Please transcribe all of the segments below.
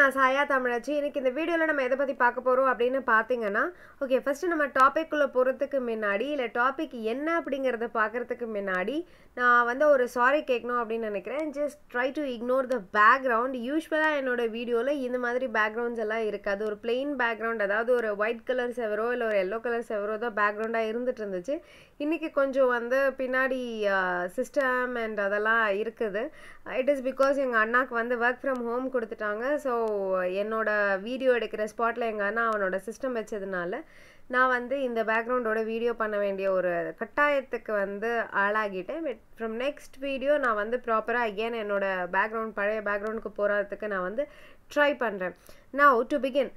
நான் சாயா தமிழாச்சி எனக்கு இந்த வீடியோவில் நம்ம எதை பற்றி பார்க்க போகிறோம் அப்படின்னு பார்த்தீங்கன்னா ஓகே ஃபஸ்ட்டு நம்ம டாப்பிக்குள்ளே போகிறதுக்கு முன்னாடி இல்லை டாபிக் என்ன அப்படிங்கிறத பார்க்குறதுக்கு முன்னாடி நான் வந்து ஒரு சாரி கேட்கணும் அப்படின்னு நினைக்கிறேன் just try to ignore the background யூஸ்வலாக என்னோடய வீடியோவில் இந்த மாதிரி பேக்ரவுண்ட்ஸ் எல்லாம் இருக்காது ஒரு பிளெயின் பேக்ரவுண்ட் அதாவது ஒரு ஒயிட் கலர் செவரோ இல்லை ஒரு எல்லோ கலர் செவரோ தான் பேக்ரவுண்டாக இருந்துகிட்டு இருந்துச்சு இன்றைக்கி கொஞ்சம் வந்து பின்னாடி சிஸ்டம் அண்ட் அதெல்லாம் இருக்குது இட் இஸ் பிகாஸ் எங்கள் அண்ணாக்கு வந்து ஒர்க் ஃப்ரம் ஹோம் கொடுத்துட்டாங்க ஸோ என்னோட வீடியோ எடுக்கிற ஸ்பாட்டில் எங்கன்னா அவனோட சிஸ்டம் வச்சதுனால நான் வந்து இந்த பேக்ரவுண்டோட வீடியோ பண்ண வேண்டிய ஒரு கட்டாயத்துக்கு வந்து ஆளாகிட்டேன் பட் ஃப்ரம் நெக்ஸ்ட் வீடியோ நான் வந்து ப்ராப்பராக அகேன் என்னோட பேக்ரவுண்ட் பழைய பேக்ரவுண்டுக்கு போகிறதுக்கு நான் வந்து ட்ரை பண்ணுறேன் நான் டு பிகின்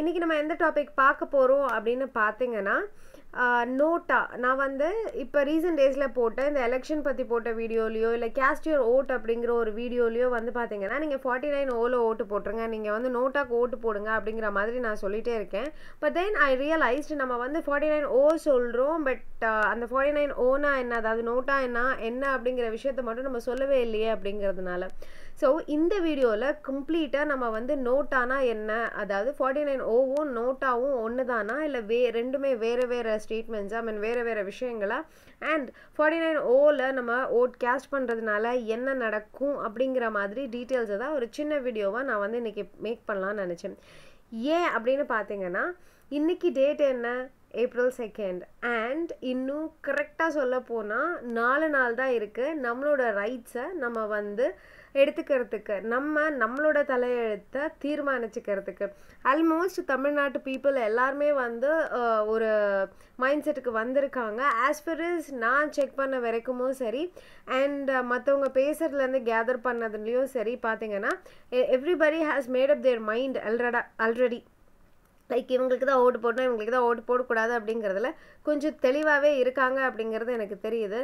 இன்றைக்கி நம்ம எந்த டாபிக் பார்க்க போகிறோம் அப்படின்னு பார்த்தீங்கன்னா நோட்டா நான் வந்து இப்போ ரீசெண்ட் டேஸில் போட்ட இந்த எலெக்ஷன் பற்றி போட்ட வீடியோலையோ இல்லை கேஸ்ட் யூர் ஓட் அப்படிங்கிற ஒரு வீடியோலையோ வந்து பார்த்தீங்கன்னா நீங்கள் ஃபார்ட்டி நைன் ஓவில் ஓட்டு போட்டுருங்க நீங்கள் வந்து நோட்டாக்கு ஓட்டு போடுங்க அப்படிங்கிற மாதிரி நான் சொல்லிகிட்டே இருக்கேன் பட் தென் ஐ ரியலைஸ்டு நம்ம வந்து ஃபார்ட்டி நைன் ஓ சொல்கிறோம் பட் அந்த ஃபார்ட்டி நைன் ஓனா என்ன அதாவது நோட்டா என்ன என்ன அப்படிங்கிற விஷயத்த மட்டும் நம்ம சொல்லவே இல்லையே அப்படிங்கிறதுனால ஸோ இந்த வீடியோவில் கம்ப்ளீட்டாக நம்ம வந்து நோட்டானா என்ன அதாவது ஃபார்ட்டி நைன் ஓவும் நோட்டாவும் ஒன்று தானா இல்லை வே ரெண்டுமே வேறு வேறு ஐ மீன் வேறு வேறு விஷயங்களா அண்ட் ஃபார்ட்டி நைன் ஓவில் நம்ம ஓட் கேஸ்ட் பண்ணுறதுனால என்ன நடக்கும் அப்படிங்கிற மாதிரி டீட்டெயில்ஸை தான் ஒரு சின்ன வீடியோவாக நான் வந்து இன்றைக்கி மேக் பண்ணலான்னு நினச்சேன் ஏன் அப்படின்னு பார்த்தீங்கன்னா இன்றைக்கி டேட் என்ன ஏப்ரல் செகண்ட் அண்ட் இன்னும் கரெக்டாக சொல்ல போனால் நாலு நாள் தான் இருக்குது நம்மளோட ரைட்ஸை நம்ம வந்து எடுத்துக்கிறதுக்கு நம்ம நம்மளோட தலையெழுத்தை தீர்மானிச்சுக்கிறதுக்கு ஆல்மோஸ்ட் தமிழ்நாட்டு பீப்புள் எல்லாருமே வந்து ஒரு மைண்ட் செட்டுக்கு வந்திருக்காங்க ஆஸ் பர் இஸ் நான் செக் பண்ண வரைக்குமோ சரி அண்ட் மற்றவங்க பேசுகிறதுலேருந்து கேதர் பண்ணதுலேயும் சரி பார்த்தீங்கன்னா everybody has made up their mind already already like இவங்களுக்கு தான் ஓட்டு போடணும் இவங்களுக்கு தான் ஓட்டு போடக்கூடாது அப்படிங்கிறதுல கொஞ்சம் தெளிவாகவே இருக்காங்க அப்படிங்கிறது எனக்கு தெரியுது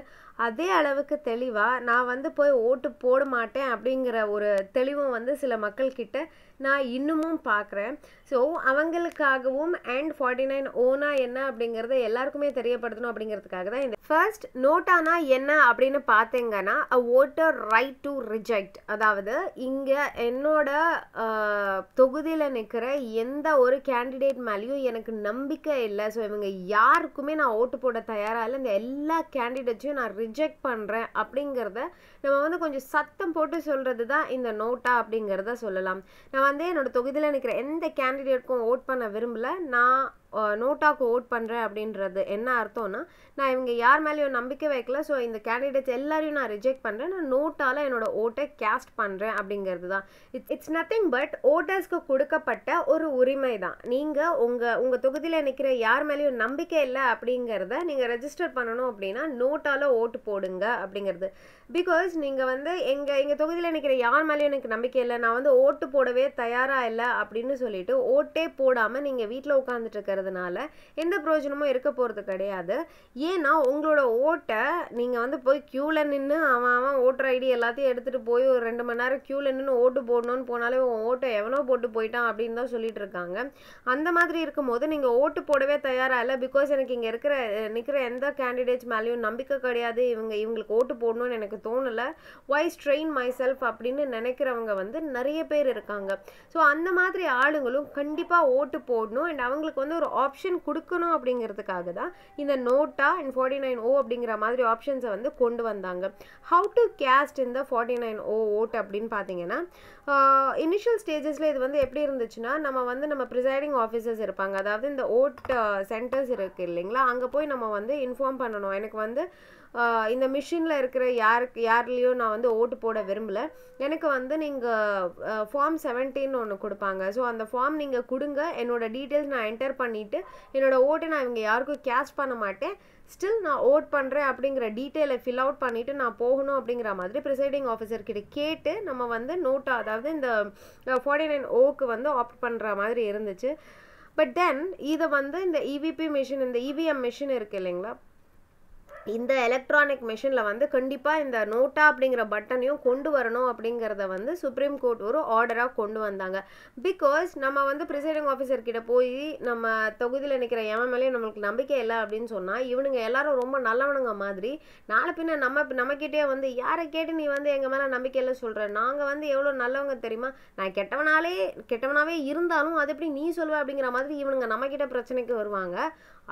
அதே அளவுக்கு தெளிவாக நான் வந்து போய் ஓட்டு போட மாட்டேன் அப்படிங்கிற ஒரு தெளிவும் வந்து சில மக்கள்கிட்ட நான் இன்னமும் பார்க்குறேன் ஸோ அவங்களுக்காகவும் அண்ட் ஃபார்ட்டி நைன் ஓனா என்ன அப்படிங்கிறத எல்லாருக்குமே தெரியப்படுத்தணும் அப்படிங்கிறதுக்காக தான் இந்த ஃபர்ஸ்ட் நோட்டானா என்ன அப்படின்னு பார்த்தீங்கன்னா a voter right to reject அதாவது இங்கே என்னோட தொகுதியில் நிற்கிற எந்த ஒரு கேண்டிடேட் மேலேயும் எனக்கு நம்பிக்கை இல்லை ஸோ இவங்க யாருக்குமே நான் ஓட்டு போட தயாராக இல்லை இந்த எல்லா கேண்டிடேட்ஸையும் நான் ரிஜெக்ட் பண்ணுறேன் அப்படிங்கிறத நம்ம வந்து கொஞ்சம் சத்தம் போட்டு சொல்கிறது தான் இந்த நோட்டா அப்படிங்கிறத சொல்லலாம் நான் வந்து என்னோடய தொகுதியில் நிற்கிற எந்த கேண்டிடேட்க்கும் ஓட் பண்ண விரும்பலை நான் நோட்டாக்கு ஓட் பண்ணுறேன் அப்படின்றது என்ன அர்த்தம்னா நான் இவங்க யார் மேலேயும் நம்பிக்கை வைக்கல ஸோ இந்த கேண்டிடேட்ஸ் எல்லாரையும் நான் ரிஜெக்ட் பண்ணுறேன் நான் நோட்டால் என்னோட ஓட்டை கேஸ்ட் பண்ணுறேன் அப்படிங்கிறது தான் இட்ஸ் இட்ஸ் நத்திங் பட் ஓட்டர்ஸ்க்கு கொடுக்கப்பட்ட ஒரு உரிமை தான் நீங்கள் உங்கள் உங்கள் தொகுதியில் நிற்கிற யார் மேலேயும் நம்பிக்கை இல்லை அப்படிங்கிறத நீங்கள் ரெஜிஸ்டர் பண்ணணும் அப்படின்னா நோட்டால் ஓட்டு போடுங்க அப்படிங்கிறது பிகாஸ் நீங்கள் வந்து எங்கள் எங்கள் தொகுதியில் நிற்கிற யார் மேலேயும் எனக்கு நம்பிக்கை இல்லை நான் வந்து ஓட்டு போடவே தயாராக இல்லை அப்படின்னு சொல்லிட்டு ஓட்டே போடாமல் நீங்கள் வீட்டில் உட்காந்துட்டு இருக்கிறது பண்ணுறதுனால எந்த பிரயோஜனமும் இருக்க போகிறது கிடையாது ஏன்னா உங்களோட ஓட்டை நீங்கள் வந்து போய் க்யூவில் நின்று அவன் அவன் ஓட்டர் ஐடி எல்லாத்தையும் எடுத்துகிட்டு போய் ஒரு ரெண்டு மணி நேரம் க்யூவில் நின்று ஓட்டு போடணும்னு போனாலே உன் ஓட்டை எவனோ போட்டு போயிட்டான் அப்படின்னு தான் சொல்லிகிட்டு இருக்காங்க அந்த மாதிரி இருக்கும்போது நீங்கள் ஓட்டு போடவே தயாராக இல்லை பிகாஸ் எனக்கு இங்கே இருக்கிற நிற்கிற எந்த கேண்டிடேட்ஸ் மேலேயும் நம்பிக்கை கிடையாது இவங்க இவங்களுக்கு ஓட்டு போடணும்னு எனக்கு தோணலை ஒய் ஸ்ட்ரெயின் மை செல்ஃப் அப்படின்னு நினைக்கிறவங்க வந்து நிறைய பேர் இருக்காங்க ஸோ அந்த மாதிரி ஆளுங்களும் கண்டிப்பாக ஓட்டு போடணும் அண்ட் அவங்களுக்கு வந்து ஒரு ஆப்ஷன் கொடுக்கணும் அப்படிங்கிறதுக்காக தான் இந்த NOTA and forty nine O அப்படிங்கிற மாதிரி ஆப்ஷன்ஸை வந்து கொண்டு வந்தாங்க ஹவு டு கேஸ்ட் இந்த ஃபார்ட்டி நைன் ஓ ஓட் அப்படின்னு பார்த்தீங்கன்னா இனிஷியல் ஸ்டேஜஸில் இது வந்து எப்படி இருந்துச்சுன்னா நம்ம வந்து நம்ம ப்ரிசைடிங் ஆஃபீஸர்ஸ் இருப்பாங்க அதாவது இந்த ஓட் சென்டர்ஸ் இருக்குது இல்லைங்களா அங்கே போய் நம்ம வந்து இன்ஃபார்ம் பண்ணணும் எனக்கு வந்து இந்த மிஷினில் இருக்கிற யாருக்கு யார்லேயும் நான் வந்து ஓட்டு போட விரும்பலை எனக்கு வந்து நீங்கள் ஃபார்ம் செவன்டீன் ஒன்று கொடுப்பாங்க ஸோ அந்த ஃபார்ம் நீங்கள் கொடுங்க என்னோடய டீட்டெயில்ஸ் நான் என்டர் பண்ணிவிட்டு என்னோடய ஓட்டை நான் இவங்க யாருக்கும் கேஷ் பண்ண மாட்டேன் ஸ்டில் நான் ஓட் பண்ணுறேன் அப்படிங்கிற டீட்டெயிலை ஃபில் அவுட் பண்ணிவிட்டு நான் போகணும் அப்படிங்கிற மாதிரி ப்ரிசைடிங் ஆஃபீஸர்கிட்ட கேட்டு நம்ம வந்து நோட்டாக அதாவது இந்த ஃபார்ட்டி நைன் ஓக்கு வந்து ஆப்ட் பண்ணுற மாதிரி இருந்துச்சு பட் தென் இதை வந்து இந்த இவிபி e மிஷின் இந்த இவிஎம் e மிஷின் இருக்குது இல்லைங்களா இந்த எலக்ட்ரானிக் மிஷினில் வந்து கண்டிப்பாக இந்த நோட்டா அப்படிங்கிற பட்டனையும் கொண்டு வரணும் அப்படிங்கிறத வந்து சுப்ரீம் கோர்ட் ஒரு ஆர்டராக கொண்டு வந்தாங்க பிகாஸ் நம்ம வந்து ப்ரிசைடிங் ஆஃபீஸர் கிட்ட போய் நம்ம தொகுதியில் நிற்கிற எம்எம்எல்ஏ நம்மளுக்கு நம்பிக்கை இல்லை அப்படின்னு சொன்னால் இவனுங்க எல்லாரும் ரொம்ப நல்லவனுங்க மாதிரி நாளை பின்ன நம்ம நம்மக்கிட்டே வந்து யாரை கேட்டு நீ வந்து எங்கள் மேலே நம்பிக்கை இல்லை சொல்கிற நாங்கள் வந்து எவ்வளோ நல்லவங்க தெரியுமா நான் கெட்டவனாலே கெட்டவனாகவே இருந்தாலும் அது எப்படி நீ சொல்லுவ அப்படிங்கிற மாதிரி இவனுங்க நம்மக்கிட்ட பிரச்சனைக்கு வருவாங்க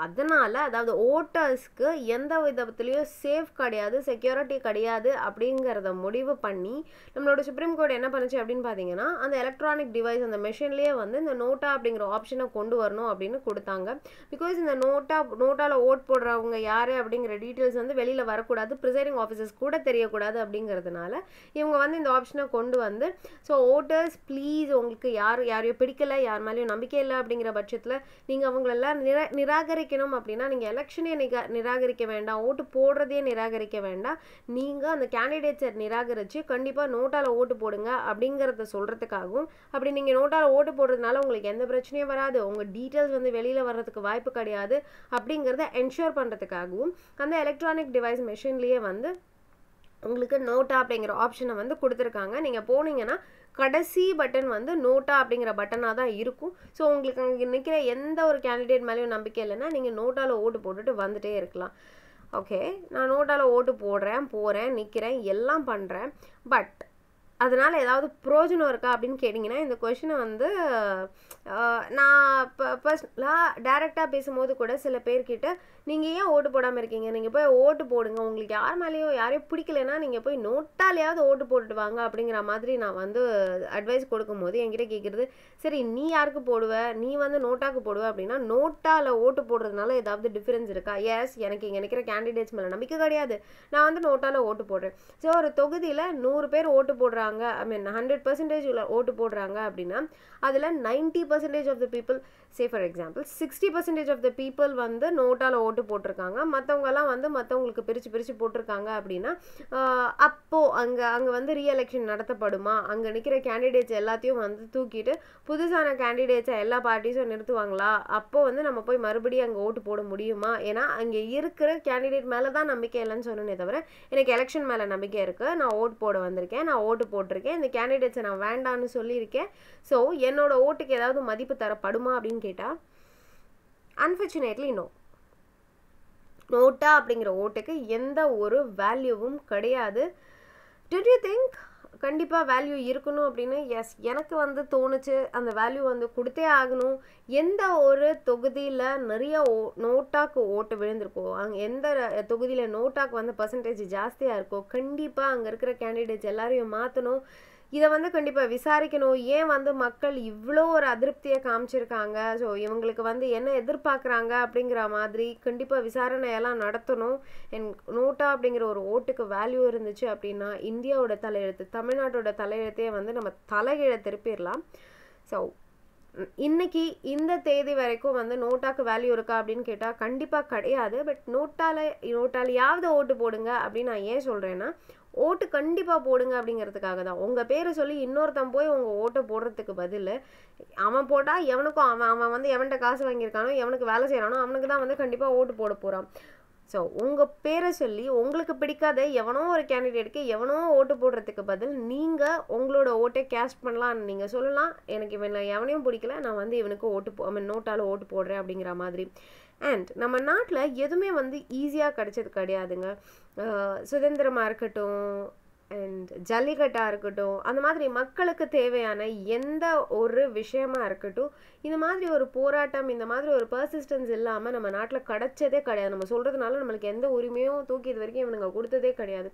அதனால் அதாவது ஓட்டர்ஸ்க்கு எந்த வித எந்த சேஃப் கிடையாது செக்யூரிட்டி கிடையாது அப்படிங்கிறத முடிவு பண்ணி நம்மளோட சுப்ரீம் கோர்ட் என்ன பண்ணுச்சு அப்படின்னு பார்த்தீங்கன்னா அந்த எலக்ட்ரானிக் டிவைஸ் அந்த மெஷின்லேயே வந்து இந்த நோட்டா அப்படிங்கிற ஆப்ஷனை கொண்டு வரணும் அப்படின்னு கொடுத்தாங்க பிகாஸ் இந்த நோட்டா நோட்டாவில் ஓட் போடுறவங்க யார் அப்படிங்கிற டீட்டெயில்ஸ் வந்து வெளியில் வரக்கூடாது ப்ரிசைடிங் ஆஃபீஸர்ஸ் கூட தெரியக்கூடாது அப்படிங்கிறதுனால இவங்க வந்து இந்த ஆப்ஷனை கொண்டு வந்து ஸோ ஓட்டர்ஸ் ப்ளீஸ் உங்களுக்கு யார் யாரையும் பிடிக்கலை யார் மேலேயும் நம்பிக்கை இல்லை அப்படிங்கிற பட்சத்தில் நீங்கள் அவங்களெல்லாம் நிரா நிராகரிக்கணும் அப்படின்னா நீங்கள் எலெக்ஷனே நிகா நிராகரிக்க வேண்டாம் ஓட்டு போடுறதே நிராகரிக்க வேண்டாம் நீங்கள் அந்த கேண்டிடேட்ஸை நிராகரித்து கண்டிப்பாக நோட்டால் ஓட்டு போடுங்க அப்படிங்கிறத சொல்கிறதுக்காகவும் அப்படி நீங்கள் நோட்டால் ஓட்டு போடுறதுனால உங்களுக்கு எந்த பிரச்சனையும் வராது உங்கள் டீட்டெயில்ஸ் வந்து வெளியில் வர்றதுக்கு வாய்ப்பு கிடையாது அப்படிங்கிறத என்ஷூர் பண்ணுறதுக்காகவும் அந்த எலக்ட்ரானிக் டிவைஸ் மிஷின்லேயே வந்து உங்களுக்கு நோட்டா அப்படிங்கிற ஆப்ஷனை வந்து கொடுத்துருக்காங்க நீங்கள் போனீங்கன்னா கடைசி பட்டன் வந்து நோட்டா அப்படிங்கிற பட்டனாக தான் இருக்கும் ஸோ உங்களுக்கு அங்கே நிற்கிற எந்த ஒரு கேண்டிடேட் மேலேயும் நம்பிக்கை இல்லைன்னா நீங்கள் நோட்டாவில் ஓட்டு போட்டுட்டு வந்துகிட்டே இருக்கலாம் ஓகே நான் நோட்டால் ஓட்டு போடுறேன் போகிறேன் நிற்கிறேன் எல்லாம் பண்ணுறேன் பட் அதனால் ஏதாவது ப்ரோஜனம் இருக்கா அப்படின்னு கேட்டிங்கன்னா இந்த கொஷினை வந்து நான் இப்போ பர்ஸ்னலாக டேரெக்டாக பேசும்போது கூட சில பேர்கிட்ட நீங்கள் ஏன் ஓட்டு போடாமல் இருக்கீங்க நீங்கள் போய் ஓட்டு போடுங்க உங்களுக்கு யார் மேலேயோ யாரையும் பிடிக்கலன்னா நீங்கள் போய் நோட்டாலையாவது ஓட்டு போட்டுட்டு வாங்க அப்படிங்கிற மாதிரி நான் வந்து அட்வைஸ் கொடுக்கும்போது என்கிட்ட கேட்குறது சரி நீ யாருக்கு போடுவ நீ வந்து நோட்டாக்கு போடுவ அப்படின்னா நோட்டாவில் ஓட்டு போடுறதுனால ஏதாவது டிஃப்ரென்ஸ் இருக்கா எஸ் எனக்கு இங்கே நிற்கிற கேண்டிடேட்ஸ் மேலே நம்பிக்கை கிடையாது நான் வந்து நோட்டாவில் ஓட்டு போடுறேன் ஸோ ஒரு தொகுதியில் நூறு பேர் ஓட்டு போடுறாங்க போடுறாங்க ஐ மீன் ஹண்ட்ரட் பர்சன்டேஜ் உள்ள ஓட்டு போடுறாங்க அப்படின்னா அதில் ninety percentage of the people say for example sixty percentage of the people வந்து நோட்டால் ஓட்டு போட்டிருக்காங்க மற்றவங்கலாம் வந்து மற்றவங்களுக்கு பிரித்து பிரித்து போட்டிருக்காங்க அப்படின்னா அப்போது அங்கே அங்கே வந்து ரீஎலெக்ஷன் நடத்தப்படுமா அங்கே நிற்கிற கேண்டிடேட்ஸ் எல்லாத்தையும் வந்து தூக்கிட்டு புதுசான கேண்டிடேட்ஸை எல்லா பார்ட்டிஸும் நிறுத்துவாங்களா அப்போது வந்து நம்ம போய் மறுபடியும் அங்கே ஓட்டு போட முடியுமா ஏன்னா அங்கே இருக்கிற கேண்டிடேட் மேலே தான் நம்பிக்கை இல்லைன்னு சொன்னேனே தவிர எனக்கு எலெக்ஷன் மேலே நம்பிக்கை இருக்குது நான் ஓட்டு போட வந்திருக்கேன் நான் ஓட்டு போட போட்டிருக்கேன் இந்த கேண்டிடேட்ஸை நான் வேண்டான்னு சொல்லியிருக்கேன் ஸோ என்னோட ஓட்டுக்கு ஏதாவது மதிப்பு தரப்படுமா அப்படின்னு கேட்டால் அன்ஃபார்ச்சுனேட்லி நோ நோட்டா அப்படிங்கிற ஓட்டுக்கு எந்த ஒரு வேல்யூவும் கிடையாது டிட் யூ திங்க் கண்டிப்பாக வேல்யூ இருக்கணும் அப்படின்னு எஸ் எனக்கு வந்து தோணுச்சு அந்த வேல்யூ வந்து கொடுத்தே ஆகணும் எந்த ஒரு தொகுதியில் நிறைய ஓ நோட்டாக்கு ஓட்டு விழுந்திருக்கோ அங்கே எந்த தொகுதியில் நோட்டாக்கு வந்து பர்சன்டேஜ் ஜாஸ்தியாக இருக்கோ கண்டிப்பாக அங்கே இருக்கிற கேண்டிடேட்ஸ் எல்லாரையும் மாற்றணும் இதை வந்து கண்டிப்பாக விசாரிக்கணும் ஏன் வந்து மக்கள் இவ்வளோ ஒரு அதிருப்தியை காமிச்சிருக்காங்க ஸோ இவங்களுக்கு வந்து என்ன எதிர்பார்க்குறாங்க அப்படிங்கிற மாதிரி கண்டிப்பாக விசாரணையெல்லாம் நடத்தணும் என் நோட்டா அப்படிங்கிற ஒரு ஓட்டுக்கு வேல்யூ இருந்துச்சு அப்படின்னா இந்தியாவோட தலையெழுத்து தமிழ்நாட்டோட தலையெழுத்தையே வந்து நம்ம தலைகீழ திருப்பிடலாம் ஸோ இன்னைக்கு இந்த தேதி வரைக்கும் வந்து நோட்டாக்கு வேல்யூ இருக்கா அப்படின்னு கேட்டால் கண்டிப்பாக கிடையாது பட் நோட்டால நோட்டாலையாவது ஓட்டு போடுங்க அப்படின்னு நான் ஏன் சொல்கிறேன்னா ஓட்டு கண்டிப்பாக போடுங்க அப்படிங்கிறதுக்காக தான் உங்கள் பேரை சொல்லி இன்னொருத்தன் போய் உங்கள் ஓட்டை போடுறதுக்கு பதில் அவன் போட்டால் எவனுக்கும் அவன் அவன் வந்து எவன்கிட்ட காசு வாங்கியிருக்கானோ எவனுக்கு வேலை செய்கிறானோ அவனுக்கு தான் வந்து கண்டிப்பாக ஓட்டு போட போகிறான் ஸோ உங்கள் பேரை சொல்லி உங்களுக்கு பிடிக்காத எவனோ ஒரு கேண்டிடேட்டுக்கு எவனோ ஓட்டு போடுறதுக்கு பதில் நீங்கள் உங்களோட ஓட்டை கேஸ்ட் பண்ணலான்னு நீங்கள் சொல்லலாம் எனக்கு இவன் எவனையும் பிடிக்கல நான் வந்து இவனுக்கு ஓட்டு போ மீன் நோட்டால் ஓட்டு போடுறேன் அப்படிங்கிற மாதிரி அண்ட் நம்ம நாட்டில் எதுவுமே வந்து ஈஸியாக கிடைச்சது கிடையாதுங்க சுதந்திரமாக இருக்கட்டும் அண்ட் ஜல்லிக்கட்டாக இருக்கட்டும் அந்த மாதிரி மக்களுக்கு தேவையான எந்த ஒரு விஷயமா இருக்கட்டும் இந்த மாதிரி ஒரு போராட்டம் இந்த மாதிரி ஒரு பர்சிஸ்டன்ஸ் இல்லாமல் நம்ம நாட்டில் கிடச்சதே கிடையாது நம்ம சொல்கிறதுனால நம்மளுக்கு எந்த உரிமையும் தூக்கி இது வரைக்கும் இவனுங்க கொடுத்ததே கிடையாது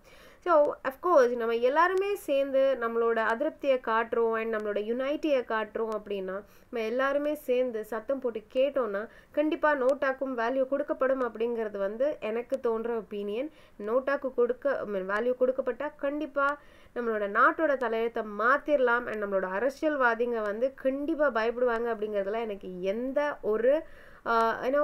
ஸோ அஃப்கோர்ஸ் நம்ம எல்லாருமே சேர்ந்து நம்மளோட அதிருப்தியை காட்டுறோம் அண்ட் நம்மளோட யுனைட்டியை காட்டுறோம் அப்படின்னா நம்ம எல்லாருமே சேர்ந்து சத்தம் போட்டு கேட்டோம்னா கண்டிப்பாக நோட்டாக்கும் வேல்யூ கொடுக்கப்படும் அப்படிங்கிறது வந்து எனக்கு தோன்ற ஒப்பீனியன் நோட்டாக்கு கொடுக்க வேல்யூ கொடுக்கப்பட்டால் கண்டிப்பாக நம்மளோட நாட்டோட தலையெழுத்தை மாற்றிடலாம் அண்ட் நம்மளோட அரசியல்வாதிங்க வந்து கண்டிப்பாக பயப்படுவாங்க அப்படிங்கிறதுலாம் எனக்கு எந்த ஒரு ஏன்னோ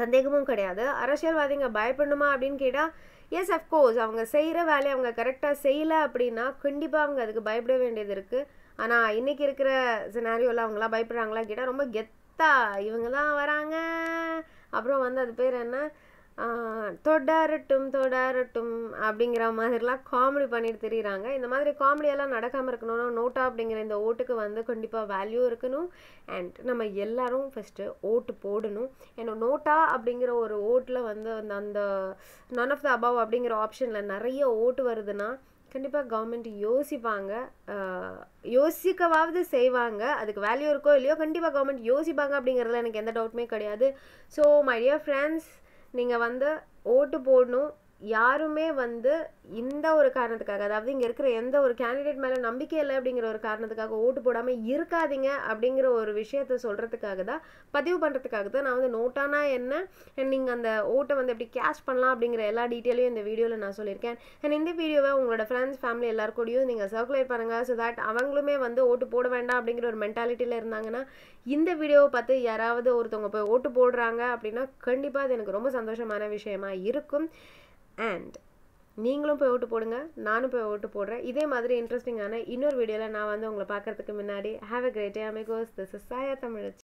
சந்தேகமும் கிடையாது அரசியல்வாதிங்க பயப்படணுமா அப்படின்னு கேட்டால் எஸ் அஃப்கோர்ஸ் அவங்க செய்கிற வேலையை அவங்க கரெக்டாக செய்யலை அப்படின்னா கண்டிப்பாக அவங்க அதுக்கு பயப்பட வேண்டியது இருக்குது ஆனால் இன்றைக்கி இருக்கிற சினாரியோவில் அவங்களாம் பயப்படுறாங்களா கேட்டால் ரொம்ப கெத்தாக இவங்க தான் வராங்க அப்புறம் வந்து அது பேர் என்ன தொடாரட்டும் தொடாரட்டும் அப்படிங்கிற மாதிரிலாம் காமெடி பண்ணிட்டு தெரியுறாங்க இந்த மாதிரி காமெடியெல்லாம் நடக்காமல் இருக்கணும்னா நோட்டா அப்படிங்கிற இந்த ஓட்டுக்கு வந்து கண்டிப்பாக வேல்யூ இருக்கணும் அண்ட் நம்ம எல்லாரும் ஃபஸ்ட்டு ஓட்டு போடணும் ஏன்னா நோட்டா அப்படிங்கிற ஒரு ஓட்டில் வந்து அந்த அந்த நன் ஆஃப் த அபவ் அப்படிங்கிற ஆப்ஷனில் நிறைய ஓட்டு வருதுன்னா கண்டிப்பாக கவர்மெண்ட் யோசிப்பாங்க யோசிக்கவாவது செய்வாங்க அதுக்கு வேல்யூ இருக்கோ இல்லையோ கண்டிப்பாக கவர்மெண்ட் யோசிப்பாங்க அப்படிங்கிறதுல எனக்கு எந்த டவுட்டுமே கிடையாது ஸோ மை டியர் ஃப்ரெண்ட்ஸ் நீங்கள் வந்து ஓட்டு போடணும் யாருமே வந்து இந்த ஒரு காரணத்துக்காக அதாவது இங்கே இருக்கிற எந்த ஒரு கேண்டிடேட் மேலே நம்பிக்கை இல்லை அப்படிங்கிற ஒரு காரணத்துக்காக ஓட்டு போடாமல் இருக்காதீங்க அப்படிங்கிற ஒரு விஷயத்த சொல்கிறதுக்காக தான் பதிவு பண்ணுறதுக்காக தான் நான் வந்து நோட்டானா என்ன நீங்கள் அந்த ஓட்டை வந்து எப்படி கேஷ் பண்ணலாம் அப்படிங்கிற எல்லா டீட்டெயிலையும் இந்த வீடியோவில் நான் சொல்லியிருக்கேன் அண்ட் இந்த வீடியோவை உங்களோட ஃப்ரெண்ட்ஸ் ஃபேமிலி கூடயும் நீங்கள் சர்க்குலேட் பண்ணுங்கள் ஸோ தட் அவங்களுமே வந்து ஓட்டு போட வேண்டாம் அப்படிங்கிற ஒரு மென்டாலிட்டியில் இருந்தாங்கன்னா இந்த வீடியோவை பார்த்து யாராவது ஒருத்தவங்க போய் ஓட்டு போடுறாங்க அப்படின்னா கண்டிப்பாக அது எனக்கு ரொம்ப சந்தோஷமான விஷயமா இருக்கும் அண்ட் நீங்களும் போய் ஓட்டு போடுங்க நானும் போய் ஓட்டு போடுறேன் இதே மாதிரி இன்ட்ரெஸ்டிங்கான இன்னொரு வீடியோவில் நான் வந்து உங்களை பார்க்குறதுக்கு முன்னாடி have a great day amigos this is Chaya Tamil